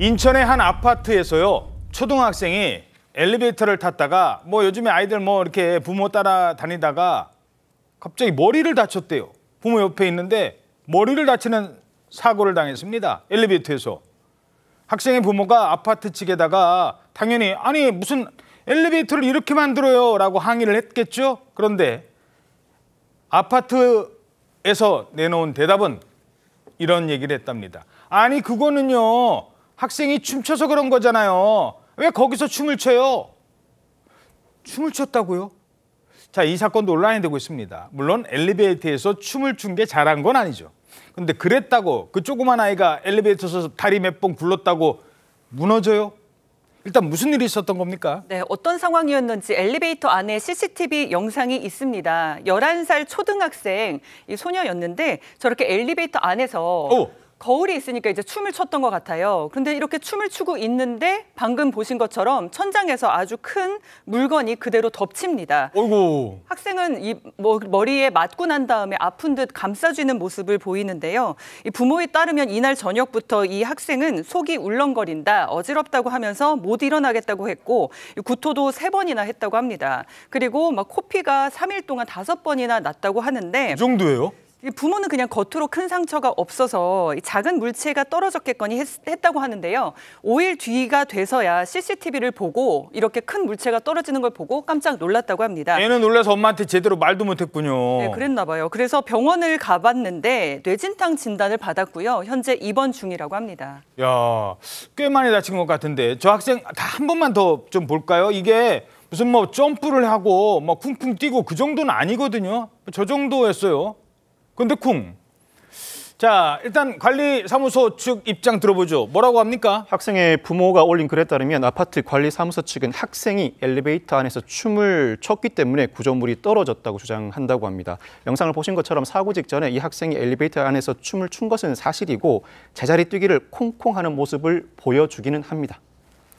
인천의 한 아파트에서요 초등학생이 엘리베이터를 탔다가 뭐 요즘에 아이들 뭐 이렇게 부모 따라 다니다가 갑자기 머리를 다쳤대요. 부모 옆에 있는데 머리를 다치는 사고를 당했습니다. 엘리베이터에서. 학생의 부모가 아파트 측에다가 당연히 아니 무슨 엘리베이터를 이렇게 만들어요 라고 항의를 했겠죠. 그런데 아파트에서 내놓은 대답은 이런 얘기를 했답니다. 아니 그거는요 학생이 춤춰서 그런 거잖아요. 왜 거기서 춤을 춰요? 춤을 췄다고요? 자, 이 사건도 온라인 되고 있습니다. 물론 엘리베이터에서 춤을 춘 게 잘한 건 아니죠. 근데 그랬다고 그 조그만 아이가 엘리베이터에서 다리 몇 번 굴렀다고 무너져요? 일단 무슨 일이 있었던 겁니까? 네, 어떤 상황이었는지 엘리베이터 안에 CCTV 영상이 있습니다. 열한 살 초등학생 이 소녀였는데 저렇게 엘리베이터 안에서 오. 거울이 있으니까 이제 춤을 췄던 것 같아요. 그런데 이렇게 춤을 추고 있는데 방금 보신 것처럼 천장에서 아주 큰 물건이 그대로 덮칩니다. 어이고. 학생은 이 머리에 맞고 난 다음에 아픈 듯감싸주는 모습을 보이는데요. 이 부모에 따르면 이날 저녁부터 이 학생은 속이 울렁거린다, 어지럽다고 하면서 못 일어나겠다고 했고 구토도 세 번이나 했다고 합니다. 그리고 막 코피가 3일 동안 다섯 번이나 났다고 하는데 이 정도예요? 부모는 그냥 겉으로 큰 상처가 없어서 작은 물체가 떨어졌겠거니 했, 다고 하는데요. 5일 뒤가 돼서야 CCTV를 보고 이렇게 큰 물체가 떨어지는 걸 보고 깜짝 놀랐다고 합니다. 애는 놀라서 엄마한테 제대로 말도 못했군요. 네, 그랬나 봐요. 그래서 병원을 가봤는데 뇌진탕 진단을 받았고요. 현재 입원 중이라고 합니다. 야, 꽤 많이 다친 것 같은데 저 학생 다 한 번만 더 좀 볼까요? 이게 무슨 뭐 점프를 하고 뭐 쿵쿵 뛰고 그 정도는 아니거든요. 저 정도였어요. 근데 쿵. 자, 일단 관리사무소 측 입장 들어보죠. 뭐라고 합니까? 학생의 부모가 올린 글에 따르면 아파트 관리사무소 측은 학생이 엘리베이터 안에서 춤을 췄기 때문에 구조물이 떨어졌다고 주장한다고 합니다. 영상을 보신 것처럼 사고 직전에 이 학생이 엘리베이터 안에서 춤을 춘 것은 사실이고 제자리 뛰기를 콩콩하는 모습을 보여주기는 합니다.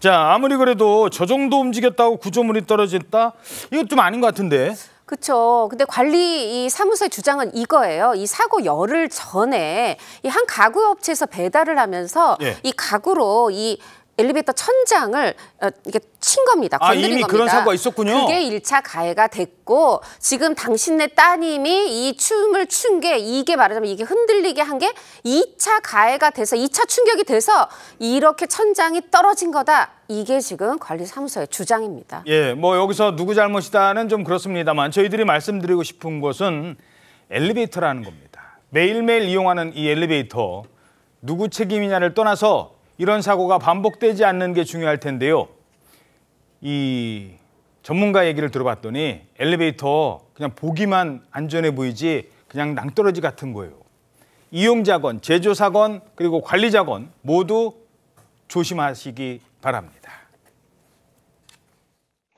자, 아무리 그래도 저 정도 움직였다고 구조물이 떨어졌다? 이것 좀 아닌 것 같은데. 그렇죠. 근데 관리 이 사무소의 주장은 이거예요. 이 사고 열흘 전에 이 한 가구 업체에서 배달을 하면서 예. 이 가구로 이 엘리베이터 천장을 어, 이렇게 친 겁니다. 아, 건드린 이미 겁니다. 그런 사고가 있었군요. 그게 일차 가해가 됐고 지금 당신네 따님이 이 춤을 춘 게 이게 말하자면 이게 흔들리게 한게 이차 가해가 돼서 이차 충격이 돼서 이렇게 천장이 떨어진 거다. 이게 지금 관리사무소의 주장입니다. 예, 뭐 여기서 누구 잘못이다는 좀 그렇습니다만 저희들이 말씀드리고 싶은 것은 엘리베이터라는 겁니다. 매일매일 이용하는 이 엘리베이터 누구 책임이냐를 떠나서 이런 사고가 반복되지 않는 게 중요할 텐데요. 이 전문가 얘기를 들어봤더니 엘리베이터 그냥 보기만 안전해 보이지 그냥 낭떠러지 같은 거예요. 이용자건 제조사건 그리고 관리자건 모두 조심하시기 바랍니다.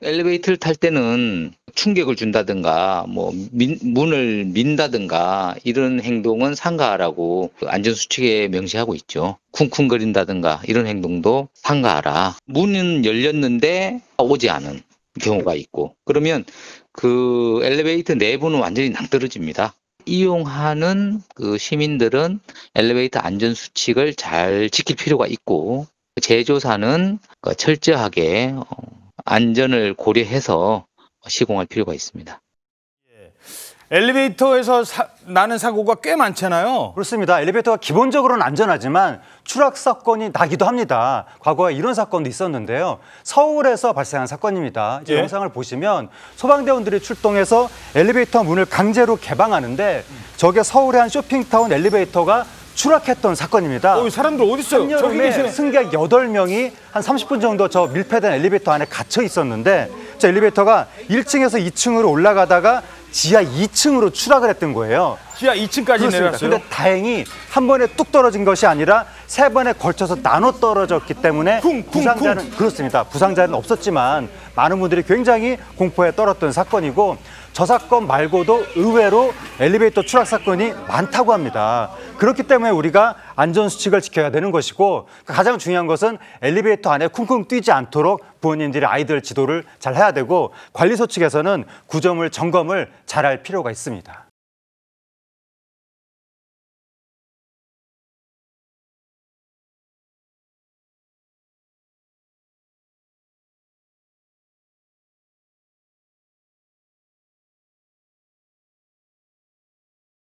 엘리베이터를 탈 때는 충격을 준다든가 뭐 민, 문을 민다든가 이런 행동은 상가하라고 그 안전수칙에 명시하고 있죠. 쿵쿵거린다든가 이런 행동도 상가하라. 문은 열렸는데 오지 않은 경우가 있고 그러면 그 엘리베이터 내부는 완전히 낭떨어집니다. 이용하는 그 시민들은 엘리베이터 안전 수칙을 잘 지킬 필요가 있고 제조사는 그 철저하게 어, 안전을 고려해서 시공할 필요가 있습니다. 예. 엘리베이터에서 사, 나는 사고가 꽤 많잖아요. 그렇습니다. 엘리베이터가 기본적으로는 안전하지만 추락 사건이 나기도 합니다. 과거에 이런 사건도 있었는데요. 서울에서 발생한 사건입니다. 예. 영상을 보시면 소방대원들이 출동해서 엘리베이터 문을 강제로 개방하는데 저게 서울의 한 쇼핑타운 엘리베이터가 추락했던 사건입니다. 어, 사람들 어디 있어요? 저기 계시네. 승객 여 명이한 삼십 분 정도 저 밀폐된 엘리베이터 안에 갇혀 있었는데 기업자 엘리베이터가 1층에서 2층으로 올라가다가 지하 2층으로 추락을 했던 거예요. 지하 2층까지 내려어요 근데 다행히 한 번에 뚝 떨어진 것이 아니라 세 번에 걸쳐서 나눠 떨어졌기 때문에 쿵, 쿵, 부상자는 쿵. 그렇습니다. 부상자는 없었지만 많은 분들이 굉장히 공포에 떨었던 사건이고 저 사건 말고도 의외로 엘리베이터 추락 사건이 많다고 합니다. 그렇기 때문에 우리가 안전 수칙을 지켜야 되는 것이고 가장 중요한 것은 엘리베이터 안에 쿵쿵 뛰지 않도록 부모님들이 아이들 지도를 잘 해야 되고 관리소 측에서는 구점을 점검을 잘 할 필요가 있습니다.